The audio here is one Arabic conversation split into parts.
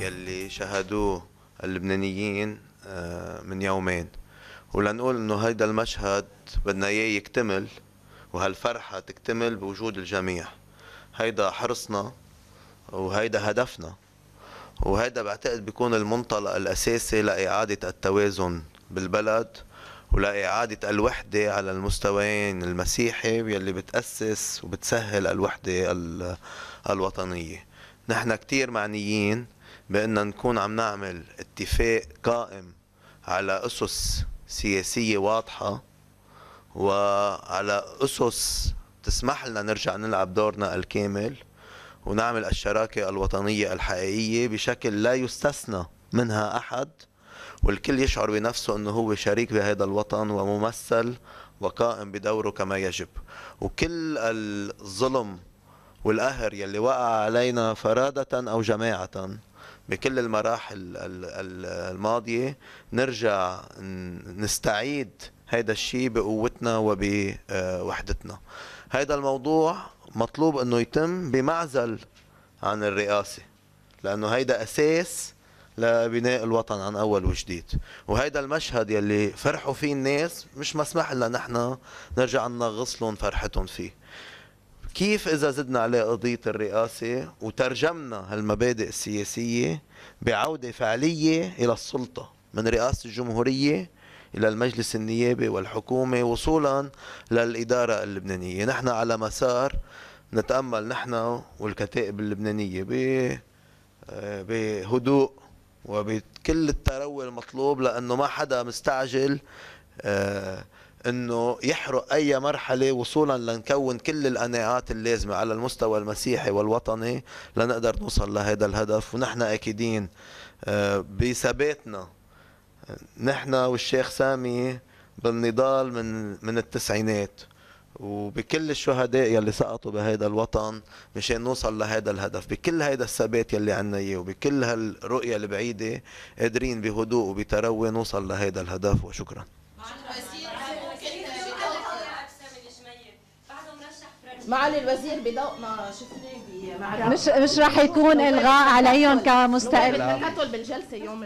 يلي شهدوه اللبنانيين آه، من يومين ولنقول انه هيدا المشهد بدنا اياه يكتمل وهالفرحه تكتمل بوجود الجميع هيدا حرصنا وهيدا هدفنا وهيدا بعتقد بيكون المنطلق الاساسي لاعاده التوازن بالبلد ولاعاده الوحدة على المستويين المسيحي يلي بتأسس وبتسهل الوحدة الوطنية نحن كتير معنيين بأن نكون عم نعمل اتفاق قائم على أسس سياسية واضحة وعلى أسس تسمح لنا نرجع نلعب دورنا الكامل ونعمل الشراكة الوطنية الحقيقية بشكل لا يستثنى منها أحد والكل يشعر بنفسه أنه هو شريك بهذا الوطن وممثل وقائم بدوره كما يجب وكل الظلم والقهر يلي وقع علينا فرادة أو جماعة بكل المراحل الماضية نرجع نستعيد هيدا الشيء بقوتنا وبوحدتنا هيدا الموضوع مطلوب انه يتم بمعزل عن الرئاسة لانه هيدا اساس لبناء الوطن عن اول وجديد وهيدا المشهد يلي فرحوا فيه الناس مش مسمح لنا نحن نرجع ننغص فرحتهم فيه كيف إذا زدنا عليه قضية الرئاسة وترجمنا هالمبادئ السياسية بعودة فعلية إلى السلطة من رئاسة الجمهورية إلى المجلس النيابي والحكومة وصولا للإدارة اللبنانية نحن على مسار نتأمل نحن والكتائب اللبنانية بهدوء وبكل التروي المطلوب لأنه ما حدا مستعجل آه، انه يحرق اي مرحله وصولا لنكون كل القناعات اللازمه على المستوى المسيحي والوطني لنقدر نوصل لهذا الهدف ونحن اكيدين آه، بثباتنا نحن والشيخ سامي بالنضال من من التسعينات وبكل الشهداء يلي سقطوا بهذا الوطن مشان نوصل لهذا الهدف بكل هذا الثبات يلي عنا اياه وبكل هالرؤيه البعيده قادرين بهدوء وبتروي نوصل لهذا الهدف وشكرا معالي الوزير بضوءنا شفناه مش مش راح يكون الغاء عليهم كمستقبل بنكتل بالجلسه يوم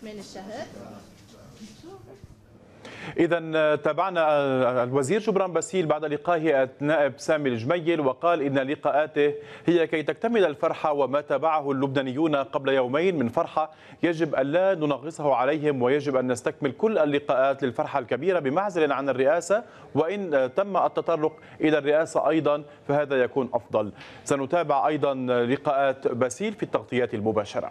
8 الشهر إذا آه، تابعنا آه، الوزير جبران باسيل بعد لقائه النائب سامي الجميل وقال إن لقاءاته هي كي تكتمل الفرحة وما تابعه اللبنانيون قبل يومين من فرحة يجب ألا ننغصه عليهم ويجب أن نستكمل كل اللقاءات للفرحة الكبيرة بمعزل عن الرئاسة وإن آه، تم التطرق إلى الرئاسة أيضا فهذا يكون أفضل سنتابع أيضا لقاءات باسيل في التغطيات المباشرة